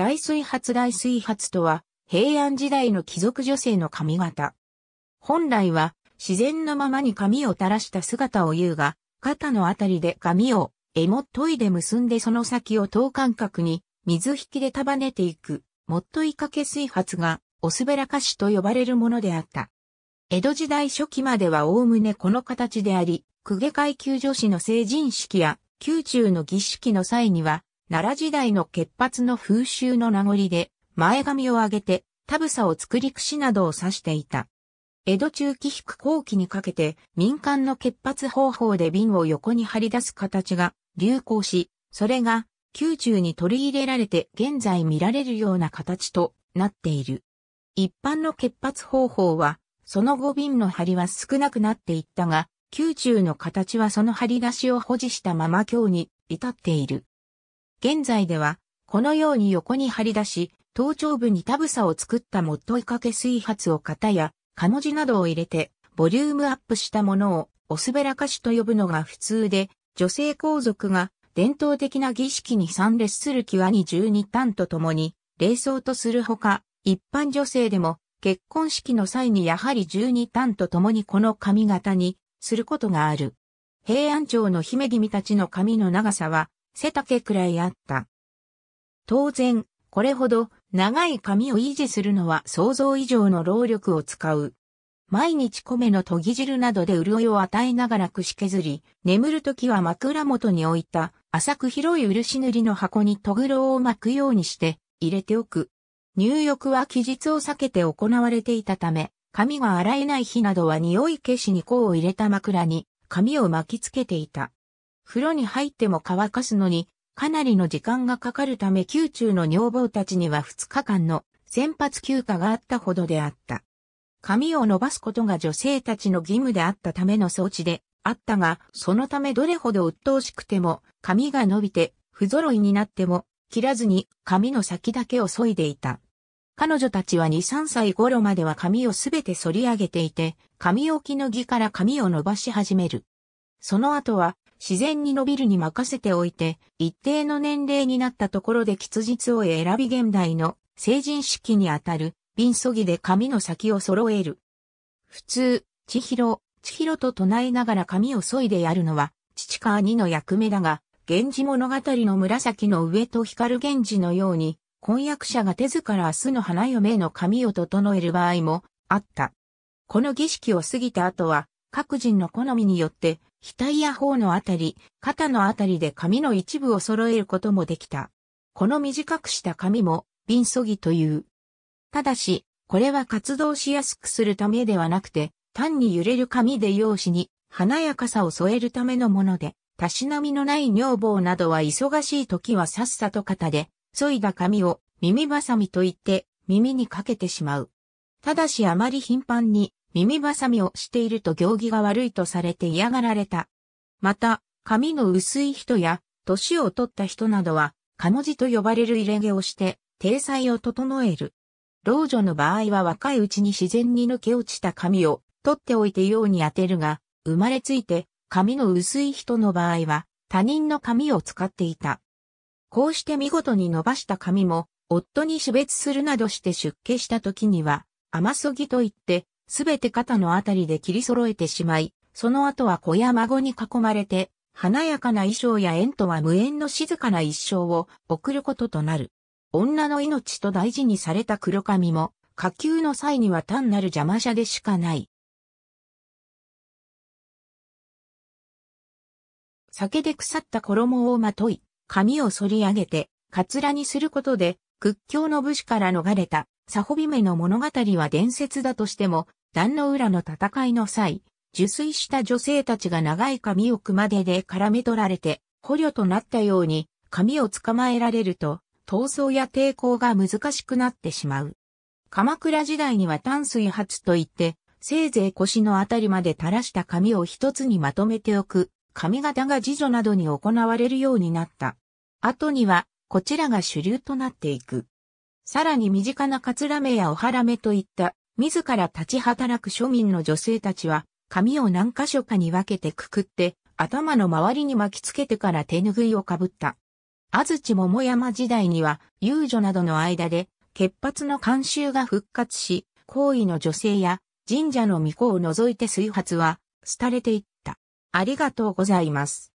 大水発大水発とは、平安時代の貴族女性の髪型。本来は、自然のままに髪を垂らした姿を言うが、肩のあたりで髪を、えもっといで結んでその先を等間隔に、水引きで束ねていく、もっといかけ水発が、おすべらかしと呼ばれるものであった。江戸時代初期まではおおむねこの形であり、公家階級女子の成人式や宮中の儀式の際には、奈良時代の潔髪の風習の名残で、前髪を上げて、タブサを作り櫛などを指していた。江戸中期引く後期にかけて、民間の潔髪方法で瓶を横に張り出す形が流行し、それが、宮中に取り入れられて現在見られるような形となっている。一般の潔髪方法は、その後瓶の張りは少なくなっていったが、宮中の形はその張り出しを保持したまま今日に至っている。現在では、このように横に張り出し、頭頂部にタブサを作ったもっといかけ水発を型や、かの字などを入れて、ボリュームアップしたものを、おすべらかしと呼ぶのが普通で、女性皇族が伝統的な儀式に参列する際に十二単とともに、礼装とするほか、一般女性でも結婚式の際にやはり十二単とともにこの髪型にすることがある。平安朝の姫君たちの髪の長さは背丈くらいあった。当然、これほど長い髪を維持するのは想像以上の労力を使う。毎日米の研ぎ汁などで潤いを与えながら串削り、眠るときは枕元に置いた浅く広い漆塗りの箱にトグロを巻くようにして入れておく。入浴は期日を避けて行われていたため、髪が洗えない日などは匂い消しに甲を入れた枕に髪を巻きつけていた。風呂に入っても乾かすのに、かなりの時間がかかるため宮中の女房たちには2日間の先発休暇があったほどであった。髪を伸ばすことが女性たちの義務であったための装置であったが、そのためどれほど鬱陶しくても、髪が伸びて不揃いになっても、切らずに髪の先だけを削いでいた。彼女たちは2、3歳頃までは髪をすべて反り上げていて、髪置きの儀から髪を伸ばし始める。その後は自然に伸びるに任せておいて、一定の年齢になったところで吉日を選び現代の成人式にあたる、瓶そぎで髪の先を揃える。普通、千尋、千尋と唱えながら髪を削いでやるのは、父か兄の役目だが、源氏物語の紫の上と光源氏のように、婚約者が手ずから明日の花嫁の髪を整える場合もあった。この儀式を過ぎた後は、各人の好みによって、額や頬のあたり、肩のあたりで髪の一部を揃えることもできた。この短くした髪も、瓶そぎという。ただし、これは活動しやすくするためではなくて、単に揺れる髪で容姿に華やかさを添えるためのもので、たしなみのない女房などは忙しい時はさっさと肩で、添いだ髪を耳ばさみと言って耳にかけてしまう。ただしあまり頻繁に耳ばさみをしていると行儀が悪いとされて嫌がられた。また、髪の薄い人や、年を取った人などは、かもじと呼ばれる入れ毛をして、体裁を整える。老女の場合は若いうちに自然に抜け落ちた髪を取っておいてように当てるが、生まれついて髪の薄い人の場合は他人の髪を使っていた。こうして見事に伸ばした髪も夫に種別するなどして出家した時には、甘そぎと言ってすべて肩のあたりで切り揃えてしまい、その後は子や孫に囲まれて、華やかな衣装や縁とは無縁の静かな一生を送ることとなる。女の命と大事にされた黒髪も、下級の際には単なる邪魔者でしかない。酒で腐った衣をまとい、髪を反り上げて、カツラにすることで、屈強の武士から逃れた、サホビメの物語は伝説だとしても、壇の浦の戦いの際、受水した女性たちが長い髪を熊手で絡め取られて、捕虜となったように、髪を捕まえられると、闘争や抵抗が難しくなってしまう。鎌倉時代には淡水発といって、せいぜい腰のあたりまで垂らした髪を一つにまとめておく、髪型が次女などに行われるようになった。後には、こちらが主流となっていく。さらに身近なカツラ目やおハラメといった自ら立ち働く庶民の女性たちは、髪を何箇所かに分けてくくって、頭の周りに巻きつけてから手ぬぐいをかぶった。安土桃山時代には、遊女などの間で、潔髪の慣習が復活し、行為の女性や神社の巫女を除いて水髪は、廃れていった。ありがとうございます。